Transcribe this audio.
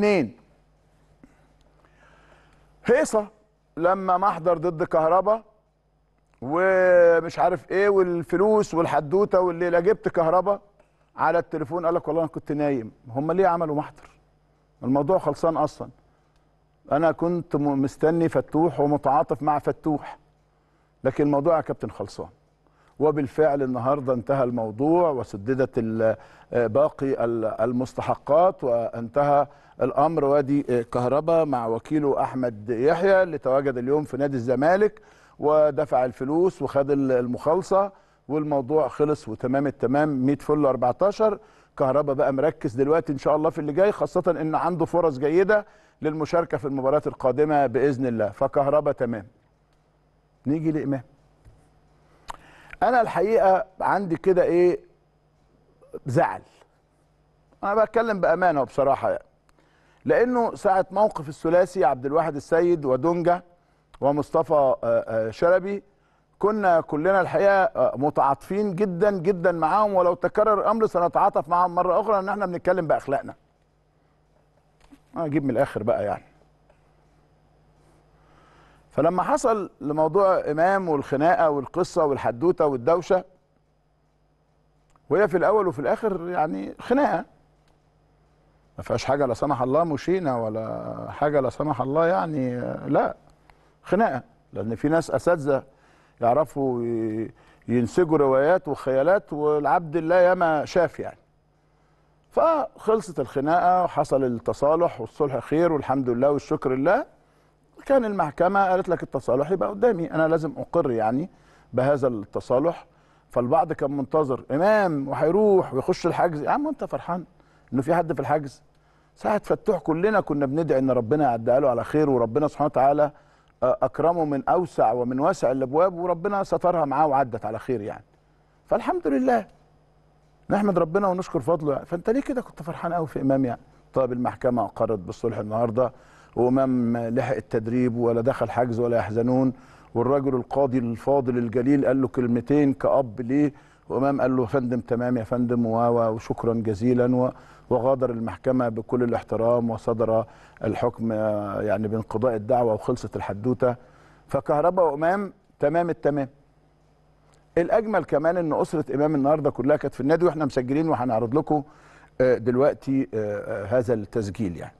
اتنين هيصه لما محضر ضد كهربا ومش عارف ايه والفلوس والحدوته والليله جبت كهربا على التليفون قال لك والله انا كنت نايم هم ليه عملوا محضر الموضوع خلصان اصلا انا كنت مستني فتوح ومتعاطف مع فتوح لكن الموضوع يا كابتن خلصان وبالفعل النهارده انتهى الموضوع وسددت آه، باقي المستحقات وانتهى الامر وادي آه، كهرباء مع وكيله احمد يحيى اللي تواجد اليوم في نادي الزمالك ودفع الفلوس وخد المخالصه والموضوع خلص وتمام التمام 100 فل 14 كهرباء بقى مركز دلوقتي ان شاء الله في اللي جاي خاصه ان عنده فرص جيده للمشاركه في المباريات القادمه باذن الله فكهرباء تمام نيجي لامام انا الحقيقه عندي كده ايه زعل انا بتكلم بامانه وبصراحه يعني لانه ساعه موقف الثلاثي عبد الواحد السيد ودونجا ومصطفى آه، آه، شلبي كنا كلنا الحقيقه آه، متعاطفين جدا جدا معاهم ولو تكرر الامر سنتعاطف معاهم مره اخرى ان احنا بنتكلم باخلاقنا اجيب من الاخر بقى يعني فلما حصل لموضوع امام والخناقه والقصه والحدوته والدوشه وهي في الاول وفي الاخر يعني خناقه ما فيهاش حاجه لا سمح الله مشينا ولا حاجه لا سمح الله يعني لا خناقه لان في ناس اساتذه يعرفوا ينسجوا روايات وخيالات والعبد الله ياما شاف يعني فخلصت الخناقه وحصل التصالح والصلح خير والحمد لله والشكر لله كان المحكمه قالت لك التصالح يبقى قدامي انا لازم اقر يعني بهذا التصالح فالبعض كان منتظر امام وهيروح ويخش الحجز يا عم انت فرحان انه في حد في الحجز ساعه فتوح كلنا كنا بندعي ان ربنا يعدي له على خير وربنا سبحانه وتعالى آه، اكرمه من اوسع ومن واسع الابواب وربنا سترها معاه وعدت على خير يعني فالحمد لله نحمد ربنا ونشكر فضله يعني. فانت ليه كده كنت فرحان قوي في امام يعني طيب المحكمه اقرت بالصلح النهارده وامام لحق التدريب ولا دخل حجز ولا يحزنون والرجل القاضي الفاضل الجليل قال له كلمتين كأب ليه وامام قال له فندم تمام يا فندم وشكرا جزيلا وغادر المحكمه بكل الاحترام وصدر الحكم يعني بانقضاء الدعوه وخلصت الحدوته فكهرباء وامام تمام التمام الاجمل كمان ان اسره امام النهارده كلها كانت في النادي واحنا مسجلين وهنعرض لكم آه، دلوقتي آه، آه، هذا التسجيل يعني